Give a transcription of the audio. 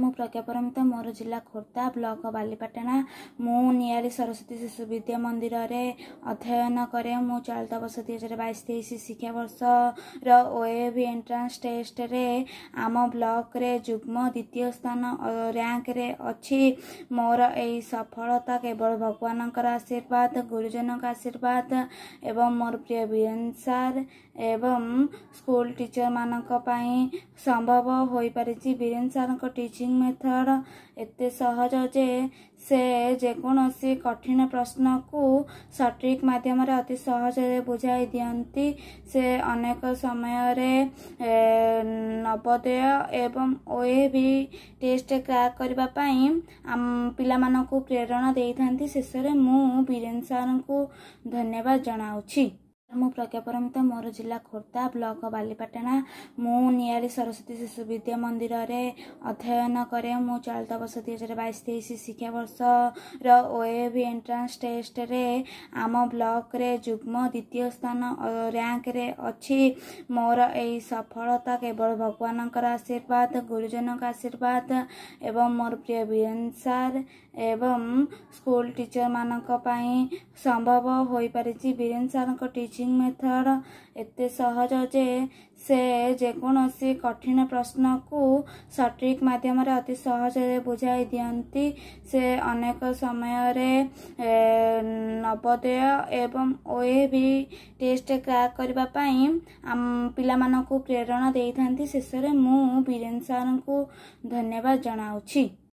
ମୁଁ ପ୍ରଜ୍ଞା ପରମିତ ମୋର ଜିଲ୍ଲା ଖୋର୍ଦ୍ଧା ବ୍ଲକ ବାଲିପାଟଣା ମୁଁ ନିଆରି ସରସ୍ୱତୀ ଶିଶୁ ବିଦ୍ୟା ମନ୍ଦିରରେ ଅଧ୍ୟୟନ କରେ ମୁଁ ଚଳିତ ବର୍ଷ ଦୁଇ ହଜାର ବାଇଶ ତେଇଶ ଶିକ୍ଷାବର୍ଷର ଓ ଏ ବି ଏଣ୍ଟ୍ରାନ୍ସ ଟେଷ୍ଟରେ ଆମ ବ୍ଲକରେ ଯୁଗ୍ମ ଦ୍ୱିତୀୟ ସ୍ଥାନ ର୍ୟାଙ୍କରେ ଅଛି ମୋର ଏହି ସଫଳତା କେବଳ ଭଗବାନଙ୍କର ଆଶୀର୍ବାଦ ଗୁରୁଜନଙ୍କ ଆଶୀର୍ବାଦ ଏବଂ ମୋର ପ୍ରିୟ ବିରେନ୍ ସାର୍ ଏବଂ ସ୍କୁଲ ଟିଚରମାନଙ୍କ ପାଇଁ ସମ୍ଭବ ହୋଇପାରିଛି ବିରେନ୍ ସାର୍ଙ୍କ ଟିଚର କୋଚିଂ ମେଥଡ଼ ଏତେ ସହଜ ଯେ ସେ ଯେକୌଣସି କଠିନ ପ୍ରଶ୍ନକୁ ସଠିକ୍ ମାଧ୍ୟମରେ ଅତି ସହଜରେ ବୁଝାଇ ଦିଅନ୍ତି ସେ ଅନେକ ସମୟରେ ନବୋଦୟ ଏବଂ ଓଏଭି ଟେଷ୍ଟ କ୍ରାକ୍ କରିବା ପାଇଁ ପିଲାମାନଙ୍କୁ ପ୍ରେରଣା ଦେଇଥାନ୍ତି ଶେଷରେ ମୁଁ ବୀରେନ୍ ସାର୍ଙ୍କୁ ଧନ୍ୟବାଦ ଜଣାଉଛି ମୁଁ ପ୍ରଜ୍ଞା ପରମିତ ମୋର ଜିଲ୍ଲା ଖୋର୍ଦ୍ଧା ବ୍ଲକ ବାଲିପାଟଣା ମୁଁ ନିଆରି ସରସ୍ୱତୀ ଶିଶୁ ବିଦ୍ୟା ମନ୍ଦିରରେ ଅଧ୍ୟୟନ କରେ ମୁଁ ଚଳିତ ବର୍ଷ ଦୁଇ ହଜାର ବାଇଶ ତେଇଶ ଶିକ୍ଷାବର୍ଷର ଓ ଏ ବି ଏଣ୍ଟ୍ରାନ୍ସ ଟେଷ୍ଟରେ ଆମ ବ୍ଲକରେ ଯୁଗ୍ମ ଦ୍ୱିତୀୟ ସ୍ଥାନ ର୍ୟାଙ୍କରେ ଅଛି ମୋର ଏହି ସଫଳତା କେବଳ ଭଗବାନଙ୍କର ଆଶୀର୍ବାଦ ଗୁରୁଜନଙ୍କ ଆଶୀର୍ବାଦ ଏବଂ ମୋର ପ୍ରିୟ ବିଏନ୍ ସାର୍ ଏବଂ ସ୍କୁଲ ଟିଚରମାନଙ୍କ ପାଇଁ ସମ୍ଭବ ହୋଇପାରିଛି ବିରେନ୍ ସାର୍ଙ୍କ ଟିଚର ଟିଚିଂ ମେଥଡ଼ ଏତେ ସହଜ ଯେ ସେ ଯେକୌଣସି କଠିନ ପ୍ରଶ୍ନକୁ ସଠିକ୍ ମାଧ୍ୟମରେ ଅତି ସହଜରେ ବୁଝାଇ ଦିଅନ୍ତି ସେ ଅନେକ ସମୟରେ ନବୋଦୟ ଏବଂ ଓ ଏ ବି ଟେଷ୍ଟ କ୍ରାକ୍ କରିବା ପାଇଁ ପିଲାମାନଙ୍କୁ ପ୍ରେରଣା ଦେଇଥାନ୍ତି ଶେଷରେ ମୁଁ ବୀରେନ ସାର୍ଙ୍କୁ ଧନ୍ୟବାଦ ଜଣାଉଛି